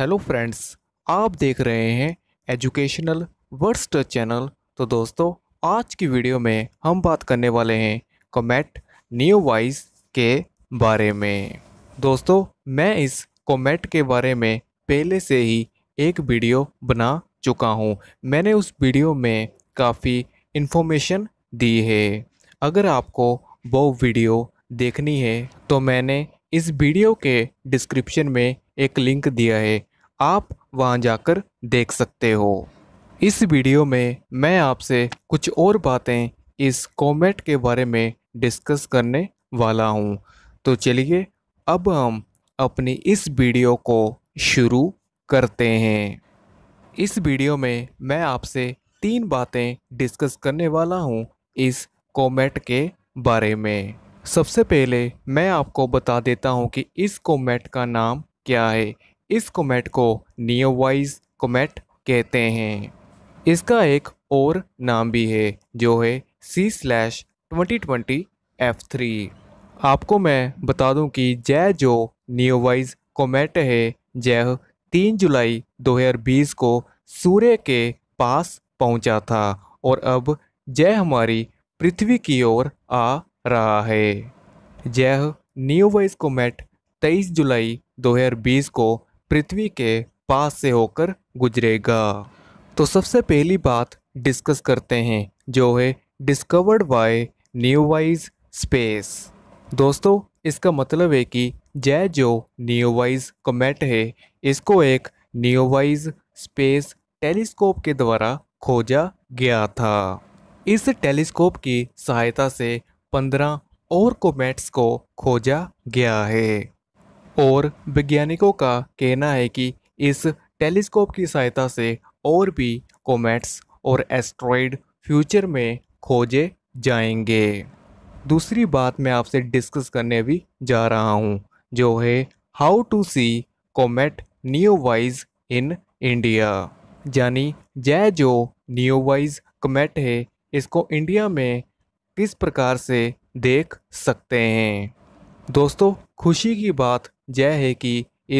hello friends आप देख रहे हैं एजुकेशनल वर्स्ट चैनल तो दोस्तों आज की वीडियो में हम बात करने वाले हैं कॉमेट न्यू वाइज के बारे में दोस्तों मैं इस कॉमेट के बारे में पहले से ही एक वीडियो बना चुका हूं मैंने उस वीडियो में काफ़ी इन्फॉर्मेशन दी है अगर आपको वो वीडियो देखनी है तो मैंने इस वीडियो के डिस्क्रिप्शन में एक लिंक दिया है आप वहां जाकर देख सकते हो इस वीडियो में मैं आपसे कुछ और बातें इस कॉमेट के बारे में डिस्कस करने वाला हूँ तो चलिए अब हम अपनी इस वीडियो को शुरू करते हैं इस वीडियो में मैं आपसे तीन बातें डिस्कस करने वाला हूँ इस कॉमेट के बारे में सबसे पहले मैं आपको बता देता हूँ कि इस कॉमेट का नाम क्या है इस कोमेट को नियोवाइज कोमेट कहते हैं इसका एक और नाम भी है जो है C slash twenty twenty F three आपको मैं बता दूं कि जय जो नियोवाइज कोमेट है जय तीन जुलाई 2020 को सूर्य के पास पहुंचा था और अब जय हमारी पृथ्वी की ओर आ रहा है जय नियोवाइज कोमेट 23 जुलाई 2020 को पृथ्वी के पास से होकर गुजरेगा तो सबसे पहली बात डिस्कस करते हैं जो है डिस्कवर्ड बाय न्यू वाइज स्पेस दोस्तों इसका मतलब है कि जय जो न्योवाइज कमेट है इसको एक न्योवाइज स्पेस टेलीस्कोप के द्वारा खोजा गया था इस टेलीस्कोप की सहायता से पंद्रह और कोमेट्स को खोजा गया है और वैज्ञानिकों का कहना है कि इस टेलीस्कोप की सहायता से और भी कोमेट्स और एस्ट्रॉयड फ्यूचर में खोजे जाएंगे दूसरी बात मैं आपसे डिस्कस करने भी जा रहा हूँ जो है हाउ टू सी कोमेट न्योवाइज इन इंडिया यानी जय जो न्यूवाइज कोमेट है इसको इंडिया में किस प्रकार से देख सकते हैं दोस्तों खुशी की बात यह है कि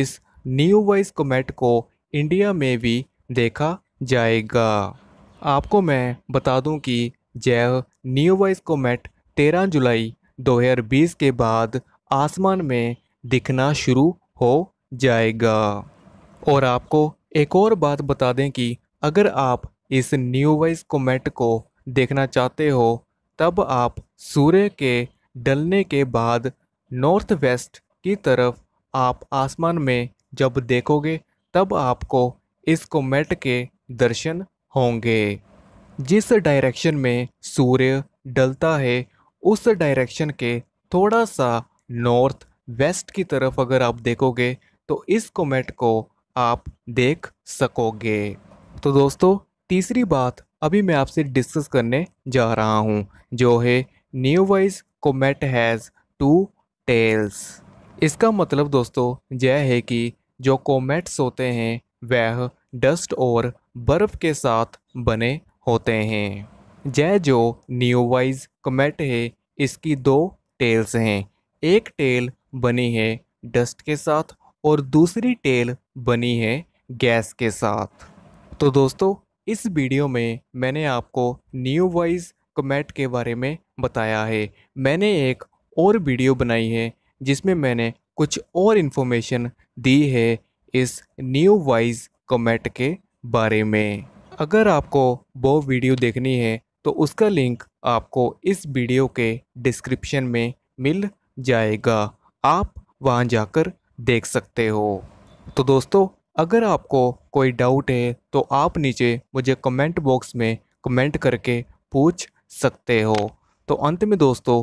इस न्यू वाइस कोमेट को इंडिया में भी देखा जाएगा आपको मैं बता दूं कि यह न्यू वाइस कोमेट 13 जुलाई 2020 के बाद आसमान में दिखना शुरू हो जाएगा और आपको एक और बात बता दें कि अगर आप इस न्यू वाइस कोमेट को देखना चाहते हो तब आप सूर्य के डलने के बाद नॉर्थ वेस्ट की तरफ आप आसमान में जब देखोगे तब आपको इस कोमेट के दर्शन होंगे जिस डायरेक्शन में सूर्य डलता है उस डायरेक्शन के थोड़ा सा नॉर्थ वेस्ट की तरफ अगर आप देखोगे तो इस कोमेट को आप देख सकोगे तो दोस्तों तीसरी बात अभी मैं आपसे डिस्कस करने जा रहा हूँ जो है न्यू वाइज कोमेट हैज़ टू टेल्स इसका मतलब दोस्तों यह है कि जो कोमेट्स होते हैं वह डस्ट और बर्फ़ के साथ बने होते हैं जय जो न्यूवाइज कमेट है इसकी दो टेल्स हैं एक टेल बनी है डस्ट के साथ और दूसरी टेल बनी है गैस के साथ तो दोस्तों इस वीडियो में मैंने आपको न्यूवाइज कमेट के बारे में बताया है मैंने एक और वीडियो बनाई है जिसमें मैंने कुछ और इन्फॉर्मेशन दी है इस न्यू वाइज कमेट के बारे में अगर आपको वो वीडियो देखनी है तो उसका लिंक आपको इस वीडियो के डिस्क्रिप्शन में मिल जाएगा आप वहां जाकर देख सकते हो तो दोस्तों अगर आपको कोई डाउट है तो आप नीचे मुझे कमेंट बॉक्स में कमेंट करके पूछ सकते हो तो अंत में दोस्तों